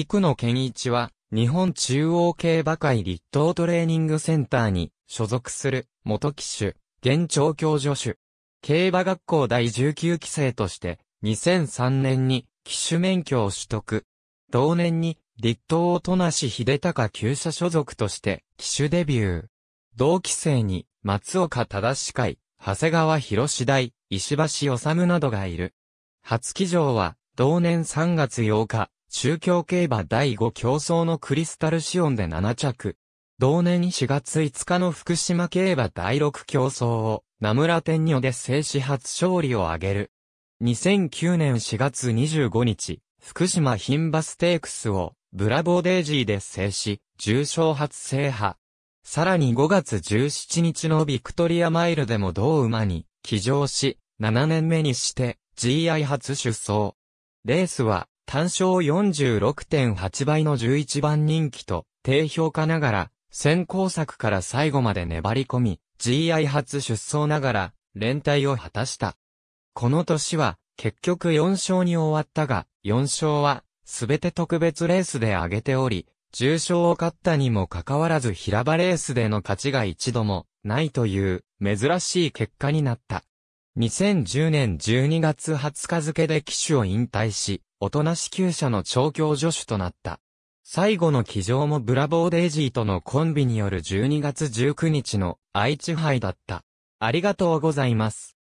幾野健一は、日本中央競馬会立東トレーニングセンターに所属する元騎手、現調教助手。競馬学校第19期生として、2003年に騎手免許を取得。同年に、立東音無秀隆旧社所属として騎手デビュー。同期生に、松岡正会、長谷川博士大、石橋治などがいる。初騎乗は、同年3月8日、中京競馬第5競争のクリスタルシオンで7着。同年4月5日の福島競馬第6競争を、名村天女で制止初勝利を挙げる。2009年4月25日、福島ン馬ステークスを、ブラボーデイジーで制止、重賞初制覇。さらに5月17日のビクトリアマイルでも同馬に、騎乗し、7年目にして、GI 初出走。レースは、単勝46.8倍の11番人気と低評価ながら、先行作から最後まで粘り込み、GI 初出走ながら、連帯を果たした。この年は、結局4勝に終わったが、4勝は、すべて特別レースで挙げており、重賞を勝ったにもかかわらず平場レースでの勝ちが一度も、ないという、珍しい結果になった。2010年12月20日付で騎手を引退し、おとなし厩舎の調教助手となった。最後の騎乗もブラボーデイジーとのコンビによる12月19日の愛知杯だった。ありがとうございます。